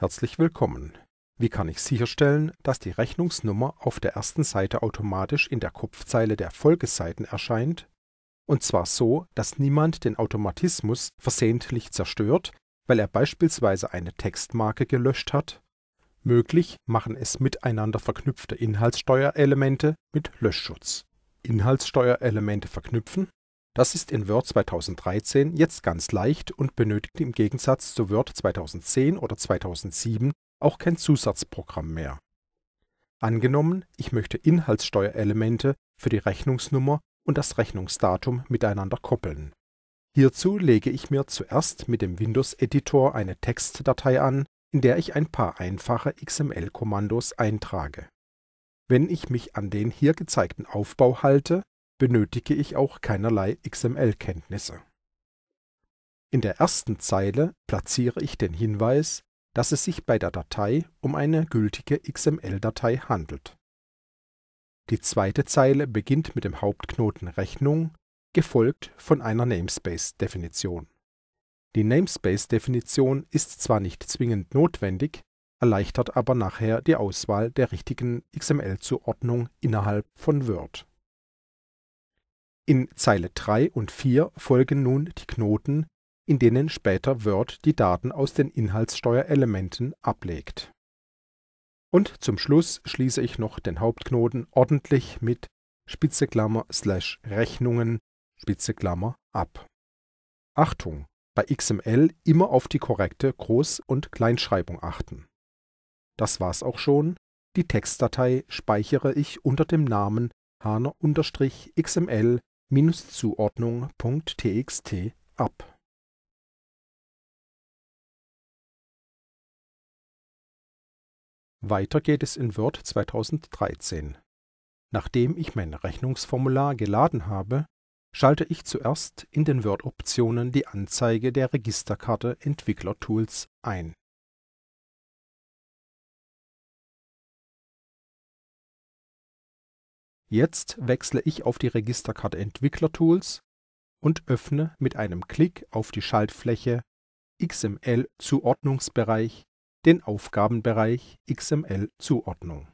Herzlich willkommen. Wie kann ich sicherstellen, dass die Rechnungsnummer auf der ersten Seite automatisch in der Kopfzeile der Folgeseiten erscheint? Und zwar so, dass niemand den Automatismus versehentlich zerstört, weil er beispielsweise eine Textmarke gelöscht hat. Möglich machen es miteinander verknüpfte Inhaltssteuerelemente mit Löschschutz. Inhaltssteuerelemente verknüpfen das ist in Word 2013 jetzt ganz leicht und benötigt im Gegensatz zu Word 2010 oder 2007 auch kein Zusatzprogramm mehr. Angenommen, ich möchte Inhaltssteuerelemente für die Rechnungsnummer und das Rechnungsdatum miteinander koppeln. Hierzu lege ich mir zuerst mit dem Windows-Editor eine Textdatei an, in der ich ein paar einfache XML-Kommandos eintrage. Wenn ich mich an den hier gezeigten Aufbau halte, benötige ich auch keinerlei XML-Kenntnisse. In der ersten Zeile platziere ich den Hinweis, dass es sich bei der Datei um eine gültige XML-Datei handelt. Die zweite Zeile beginnt mit dem Hauptknoten Rechnung, gefolgt von einer Namespace-Definition. Die Namespace-Definition ist zwar nicht zwingend notwendig, erleichtert aber nachher die Auswahl der richtigen XML-Zuordnung innerhalb von Word. In Zeile 3 und 4 folgen nun die Knoten, in denen später Word die Daten aus den Inhaltssteuerelementen ablegt. Und zum Schluss schließe ich noch den Hauptknoten ordentlich mit slash /Rechnungen ab. Achtung! Bei XML immer auf die korrekte Groß und Kleinschreibung achten. Das war's auch schon, die Textdatei speichere ich unter dem Namen hana xml Minuszuordnung.txt ab. Weiter geht es in Word 2013. Nachdem ich mein Rechnungsformular geladen habe, schalte ich zuerst in den Word-Optionen die Anzeige der Registerkarte Entwickler-Tools ein Jetzt wechsle ich auf die Registerkarte Entwickler Tools und öffne mit einem Klick auf die Schaltfläche XML Zuordnungsbereich den Aufgabenbereich XML Zuordnung.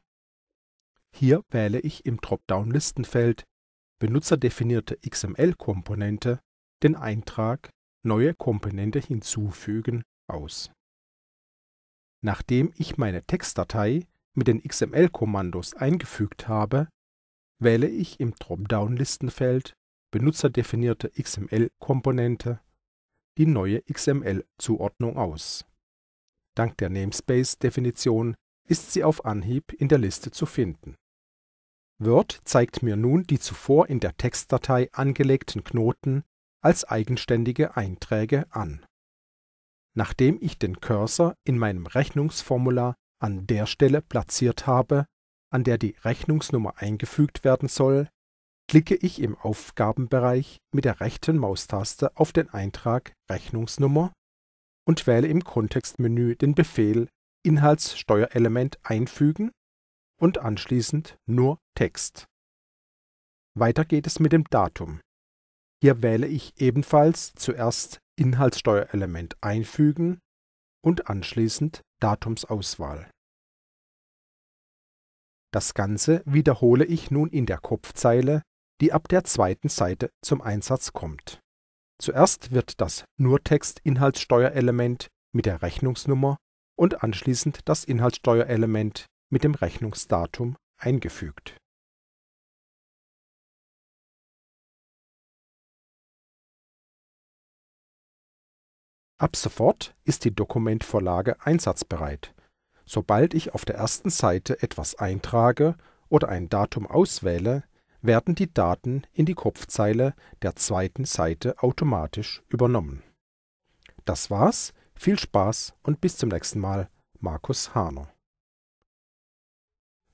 Hier wähle ich im Dropdown Listenfeld Benutzerdefinierte XML-Komponente den Eintrag Neue Komponente hinzufügen aus. Nachdem ich meine Textdatei mit den XML-Kommandos eingefügt habe, wähle ich im Dropdown-Listenfeld benutzerdefinierte XML-Komponente die neue XML-Zuordnung aus. Dank der Namespace-Definition ist sie auf Anhieb in der Liste zu finden. Word zeigt mir nun die zuvor in der Textdatei angelegten Knoten als eigenständige Einträge an. Nachdem ich den Cursor in meinem Rechnungsformular an der Stelle platziert habe, an der die Rechnungsnummer eingefügt werden soll, klicke ich im Aufgabenbereich mit der rechten Maustaste auf den Eintrag Rechnungsnummer und wähle im Kontextmenü den Befehl Inhaltssteuerelement einfügen und anschließend nur Text. Weiter geht es mit dem Datum. Hier wähle ich ebenfalls zuerst Inhaltssteuerelement einfügen und anschließend Datumsauswahl. Das Ganze wiederhole ich nun in der Kopfzeile, die ab der zweiten Seite zum Einsatz kommt. Zuerst wird das Nurtext-Inhaltssteuerelement mit der Rechnungsnummer und anschließend das Inhaltssteuerelement mit dem Rechnungsdatum eingefügt. Ab sofort ist die Dokumentvorlage einsatzbereit Sobald ich auf der ersten Seite etwas eintrage oder ein Datum auswähle, werden die Daten in die Kopfzeile der zweiten Seite automatisch übernommen. Das war's, viel Spaß und bis zum nächsten Mal, Markus Hahner.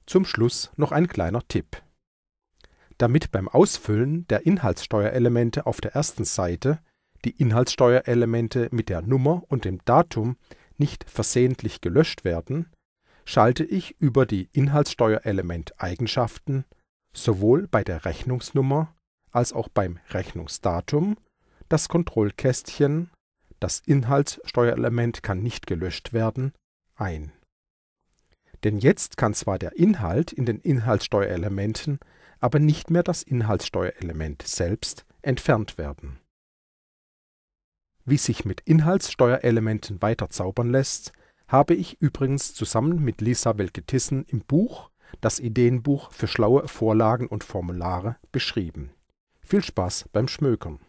Zum Schluss noch ein kleiner Tipp. Damit beim Ausfüllen der Inhaltssteuerelemente auf der ersten Seite die Inhaltssteuerelemente mit der Nummer und dem Datum nicht versehentlich gelöscht werden, schalte ich über die Inhaltssteuerelement-Eigenschaften sowohl bei der Rechnungsnummer als auch beim Rechnungsdatum das Kontrollkästchen Das Inhaltssteuerelement kann nicht gelöscht werden ein. Denn jetzt kann zwar der Inhalt in den Inhaltssteuerelementen, aber nicht mehr das Inhaltssteuerelement selbst entfernt werden wie sich mit Inhaltssteuerelementen weiter zaubern lässt, habe ich übrigens zusammen mit Lisa Welketissen im Buch Das Ideenbuch für schlaue Vorlagen und Formulare beschrieben. Viel Spaß beim Schmökern